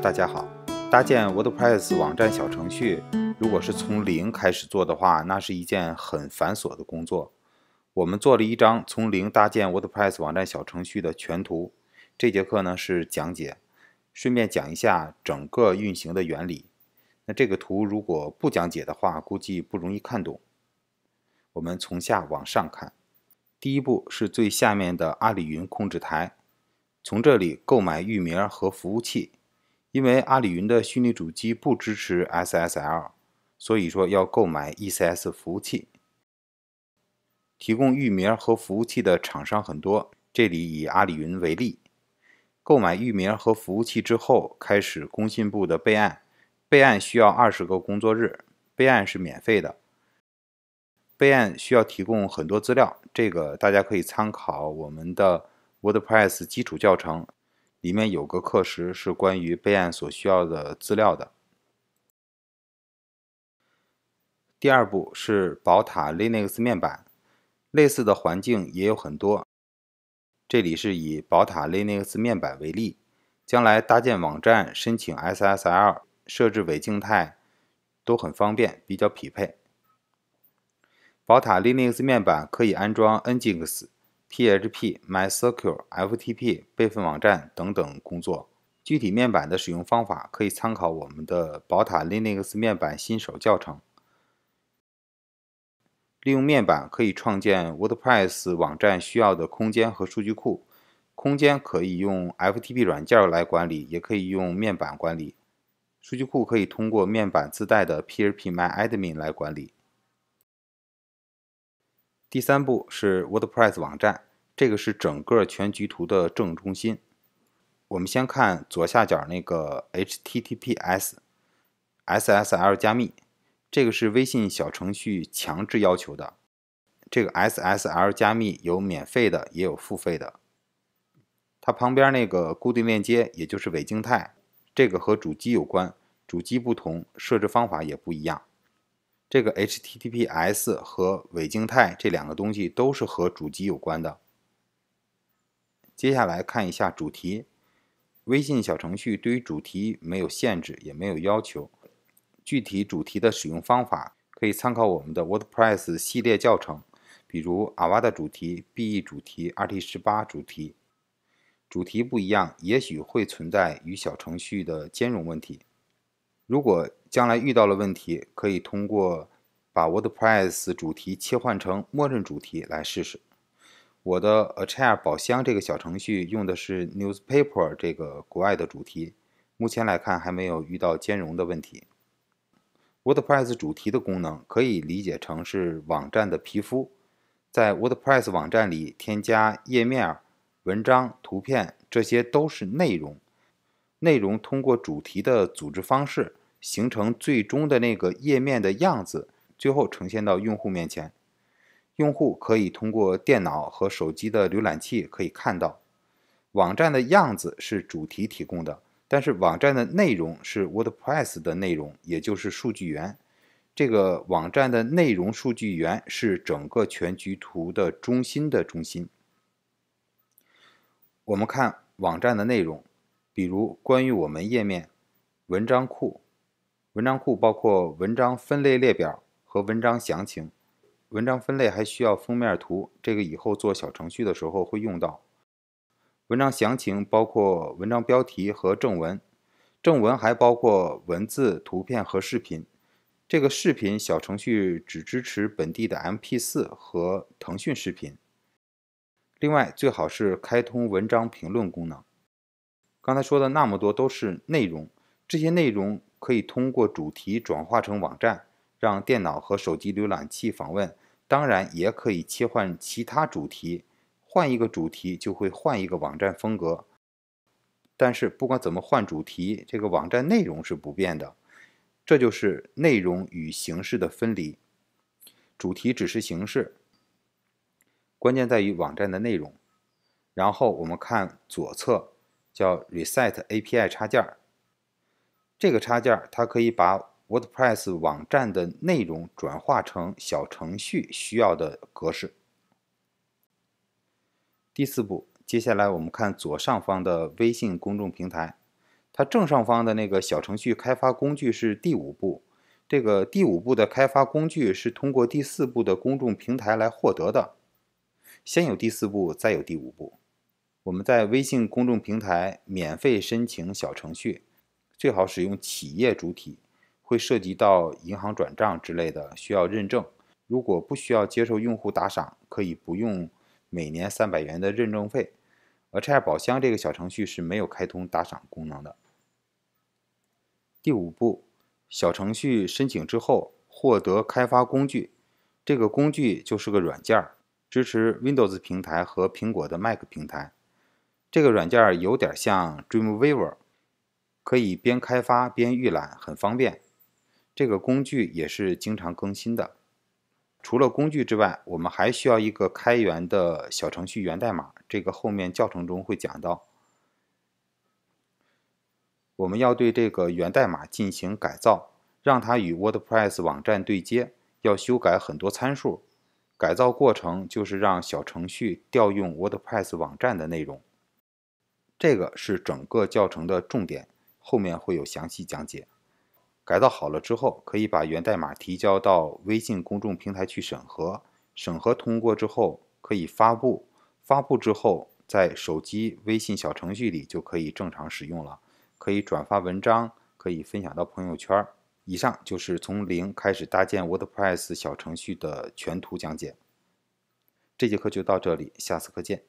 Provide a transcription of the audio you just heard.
大家好，搭建 WordPress 网站小程序，如果是从零开始做的话，那是一件很繁琐的工作。我们做了一张从零搭建 WordPress 网站小程序的全图。这节课呢是讲解，顺便讲一下整个运行的原理。那这个图如果不讲解的话，估计不容易看懂。我们从下往上看，第一步是最下面的阿里云控制台，从这里购买域名和服务器。因为阿里云的虚拟主机不支持 SSL，所以说要购买 ECS 服务器。提供域名和服务器的厂商很多，这里以阿里云为例。购买域名和服务器之后，开始工信部的备案，备案需要二十个工作日，备案是免费的。备案需要提供很多资料，这个大家可以参考我们的 WordPress 基础教程。里面有个课时是关于备案所需要的资料的。第二步是宝塔 Linux 面板，类似的环境也有很多，这里是以宝塔 Linux 面板为例，将来搭建网站、申请 SSL、设置伪静态都很方便，比较匹配。宝塔 Linux 面板可以安装 Nginx。PHP、MySQL、FTP 备份网站等等工作。具体面板的使用方法可以参考我们的宝塔 Linux 面板新手教程。利用面板可以创建 WordPress 网站需要的空间和数据库。空间可以用 FTP 软件来管理，也可以用面板管理。数据库可以通过面板自带的 PHP My Admin 来管理。第三步是 WordPress 网站，这个是整个全局图的正中心。我们先看左下角那个 HTTPS SSL 加密，这个是微信小程序强制要求的。这个 SSL 加密有免费的，也有付费的。它旁边那个固定链接，也就是伪静态，这个和主机有关，主机不同，设置方法也不一样。这个 HTTPS 和伪静态这两个东西都是和主机有关的。接下来看一下主题。微信小程序对于主题没有限制，也没有要求。具体主题的使用方法，可以参考我们的 WordPress 系列教程，比如阿瓦的主题、BE 主题、RT 十八主题。主题不一样，也许会存在与小程序的兼容问题。如果将来遇到了问题，可以通过把 WordPress 主题切换成默认主题来试试。我的 a c h a i a r 宝箱这个小程序用的是 Newspaper 这个国外的主题，目前来看还没有遇到兼容的问题。WordPress 主题的功能可以理解成是网站的皮肤，在 WordPress 网站里添加页面、文章、图片，这些都是内容。内容通过主题的组织方式形成最终的那个页面的样子，最后呈现到用户面前。用户可以通过电脑和手机的浏览器可以看到网站的样子是主题提供的，但是网站的内容是 WordPress 的内容，也就是数据源。这个网站的内容数据源是整个全局图的中心的中心。我们看网站的内容。比如，关于我们页面、文章库，文章库包括文章分类列表和文章详情。文章分类还需要封面图，这个以后做小程序的时候会用到。文章详情包括文章标题和正文，正文还包括文字、图片和视频。这个视频小程序只支持本地的 MP4 和腾讯视频。另外，最好是开通文章评论功能。刚才说的那么多都是内容，这些内容可以通过主题转化成网站，让电脑和手机浏览器访问。当然，也可以切换其他主题，换一个主题就会换一个网站风格。但是，不管怎么换主题，这个网站内容是不变的。这就是内容与形式的分离，主题只是形式，关键在于网站的内容。然后我们看左侧。叫 reset API 插件儿，这个插件儿它可以把 WordPress 网站的内容转化成小程序需要的格式。第四步，接下来我们看左上方的微信公众平台，它正上方的那个小程序开发工具是第五步。这个第五步的开发工具是通过第四步的公众平台来获得的，先有第四步，再有第五步。我们在微信公众平台免费申请小程序，最好使用企业主体，会涉及到银行转账之类的，需要认证。如果不需要接受用户打赏，可以不用每年三百元的认证费。而拆宝箱这个小程序是没有开通打赏功能的。第五步，小程序申请之后获得开发工具，这个工具就是个软件儿，支持 Windows 平台和苹果的 Mac 平台。这个软件有点像 Dreamweaver，可以边开发边预览，很方便。这个工具也是经常更新的。除了工具之外，我们还需要一个开源的小程序源代码，这个后面教程中会讲到。我们要对这个源代码进行改造，让它与 WordPress 网站对接，要修改很多参数。改造过程就是让小程序调用 WordPress 网站的内容。这个是整个教程的重点，后面会有详细讲解。改造好了之后，可以把源代码提交到微信公众平台去审核，审核通过之后可以发布，发布之后在手机微信小程序里就可以正常使用了，可以转发文章，可以分享到朋友圈。以上就是从零开始搭建 WordPress 小程序的全图讲解。这节课就到这里，下次课见。